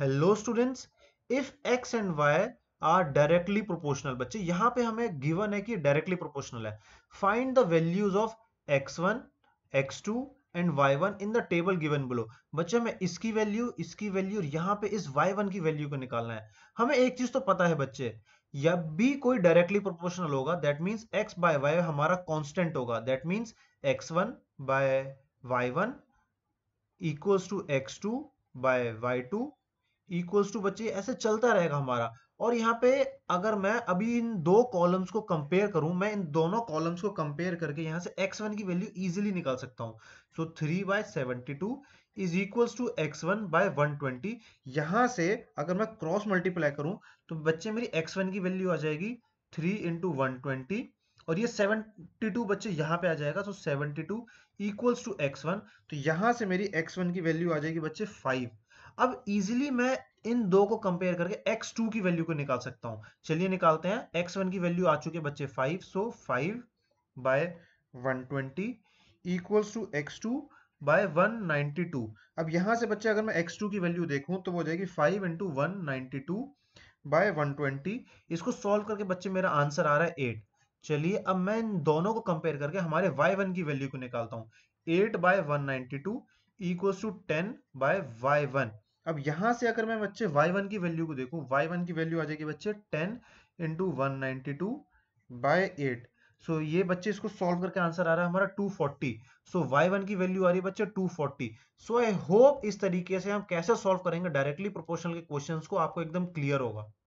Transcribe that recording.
hello students if X and Y are directly proportional बच्चे यहाँ पे हमें गिवन है कि डायरेक्टली प्रोपोर्शनल है find the values of X one X two and Y one in the table given below बच्चे हमें इसकी वैल्यू इसकी वैल्यू यहाँ पे इस वाई वन की वैल्यू को निकालना है हमें एक चीज तो पता है बच्चे जब भी कोई डायरेक्टली प्रोपोर्शनल होगा that means X by Y हमारा कॉन्स्टेंट होगा that means X one by Y one equals to X two by Y two equals to बच्चे ऐसे चलता रहेगा हमारा और यहाँ पे अगर मैं अभी इन दो कॉलम्स को कंपेयर करूं मैं इन दोनों कॉलम्स को कंपेयर करके यहाँ से x1 की वैल्यू इजीली निकाल सकता हूँ so three by seventy two is equals to X one by one twenty यहाँ से अगर मैं क्रॉस मल्टीप्लाई करूँ तो बच्चे मेरी x1 की वैल्यू आ जाएगी थ्री इंटू वन ट्वेंटी और ये टू बच्चे यहाँ पे आ जाएगा तो 72 two equals to X one तो यहाँ से मेरी एक्स वन की वैल्यू आ जाएगी बच्चे फाइव अब इजिली मैं इन दो को कंपेयर करके x2 की वैल्यू को निकाल सकता हूं चलिए निकालते हैं x1 की वैल्यू आ चुकी है बच्चे 5, so five by one twenty equals to X two by one अब यहां से बच्चे अगर मैं x2 की वैल्यू देखूं तो वो जाएगी 5 into one ninety by one इसको सॉल्व करके बच्चे मेरा आंसर आ रहा है 8 चलिए अब मैं इन दोनों को कंपेयर करके हमारे y1 की वैल्यू को निकालता हूं 8 by one ninety two equals to ten by Y अब यहां से अगर मैं बच्चे y1 की वैल्यू को देखूं y1 की वैल्यू आ जाएगी बच्चे 10 into one ninety two by eight so ये बच्चे इसको सॉल्व करके आंसर आ रहा है हमारा 240 फोर्टी so, सो y1 की वैल्यू आ रही है बच्चे 240 फोर्टी सो आई होप इस तरीके से हम कैसे सॉल्व करेंगे डायरेक्टली प्रोपोर्शनल के क्वेश्चंस को आपको एकदम क्लियर होगा